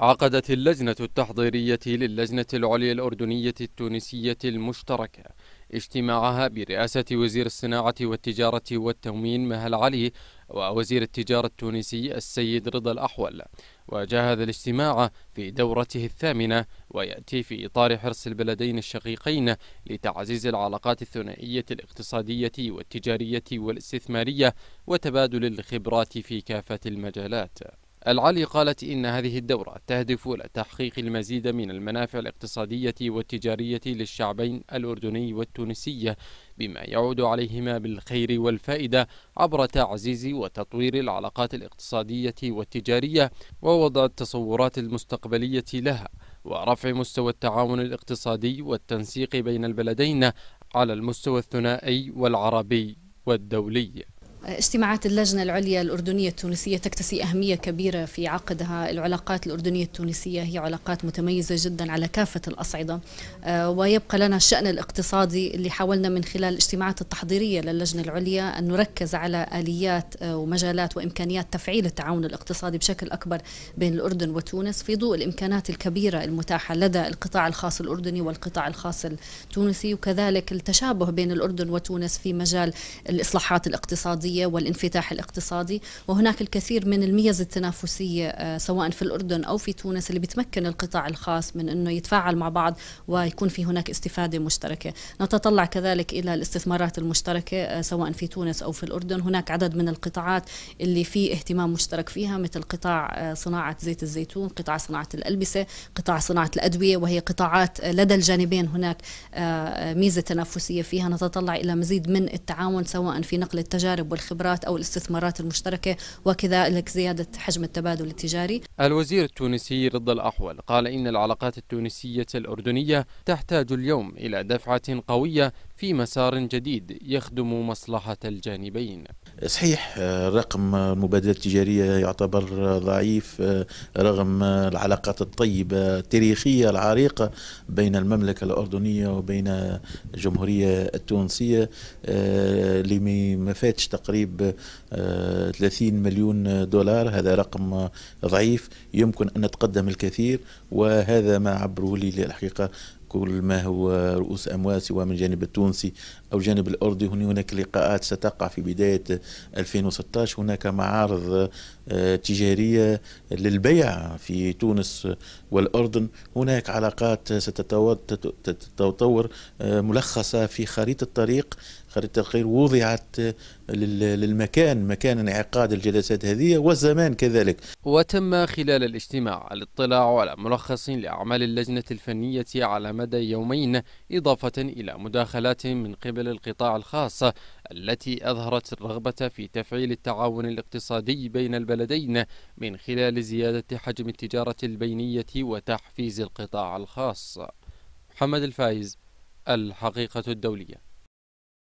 عقدت اللجنة التحضيرية للجنة العليا الأردنية التونسية المشتركة اجتماعها برئاسة وزير الصناعة والتجارة والتموين مهل علي ووزير التجارة التونسي السيد رضا الأحول وجاء هذا الاجتماع في دورته الثامنة ويأتي في إطار حرص البلدين الشقيقين لتعزيز العلاقات الثنائية الاقتصادية والتجارية والاستثمارية وتبادل الخبرات في كافة المجالات العلي قالت إن هذه الدورة تهدف إلى تحقيق المزيد من المنافع الاقتصادية والتجارية للشعبين الأردني والتونسي بما يعود عليهما بالخير والفائدة عبر تعزيز وتطوير العلاقات الاقتصادية والتجارية ووضع التصورات المستقبلية لها ورفع مستوى التعاون الاقتصادي والتنسيق بين البلدين على المستوى الثنائي والعربي والدولي اجتماعات اللجنة العليا الأردنية التونسية تكتسي أهمية كبيرة في عقدها العلاقات الأردنية التونسية هي علاقات متميزة جدا على كافة الأصعدة آه، ويبقى لنا الشأن الاقتصادي اللي حاولنا من خلال الاجتماعات التحضيرية للجنة العليا أن نركز على آليات آه، ومجالات وإمكانيات تفعيل التعاون الاقتصادي بشكل أكبر بين الأردن وتونس في ضوء الإمكانات الكبيرة المتاحة لدى القطاع الخاص الأردني والقطاع الخاص التونسي وكذلك التشابه بين الأردن وتونس في مجال الإصلاحات الاقتصادية الاقتصادية والانفتاح الاقتصادي وهناك الكثير من الميز التنافسية آه، سواء في الأردن أو في تونس اللي بتمكن القطاع الخاص من أنه يتفاعل مع بعض ويكون في هناك استفادة مشتركة نتطلع كذلك إلى الاستثمارات المشتركة آه، سواء في تونس أو في الأردن هناك عدد من القطاعات اللي في اهتمام مشترك فيها مثل قطاع آه، صناعة زيت الزيتون قطاع صناعة الألبسة قطاع صناعة الأدوية وهي قطاعات لدى الجانبين هناك ميزة تنافسية فيها نتطلع إلى مزيد من التعاون سواء في نقل التجارب والخبرات الخبرات أو الاستثمارات المشتركة وكذلك زيادة حجم التبادل التجاري الوزير التونسي رضا الأحول قال إن العلاقات التونسية الأردنية تحتاج اليوم إلى دفعة قوية في مسار جديد يخدم مصلحة الجانبين صحيح آه، رقم المبادلات التجارية يعتبر ضعيف آه، رغم العلاقات الطيبة التاريخية العريقة بين المملكة الأردنية وبين الجمهورية التونسية اللي آه، ما فاتش تقريب 30 مليون دولار هذا رقم ضعيف يمكن أن نتقدم الكثير وهذا ما عبره لي الحقيقة كل ما هو رؤوس أموال سواء من الجانب التونسي أو الجانب الأردي هناك لقاءات ستقع في بداية 2016 هناك معارض آه، تجارية للبيع في تونس والأردن هناك علاقات ستتطور آه، ملخصة في خريطة الطريق خريطة الطريق وضعت للمكان مكان انعقاد الجلسات هذه والزمان كذلك وتم خلال الاجتماع الاطلاع على ملخص لأعمال اللجنة الفنية على مدى يومين إضافة إلى مداخلات من قبل القطاع الخاص التي أظهرت الرغبة في تفعيل التعاون الاقتصادي بين البلدين من خلال زيادة حجم التجارة البينية وتحفيز القطاع الخاص محمد الفايز الحقيقة الدولية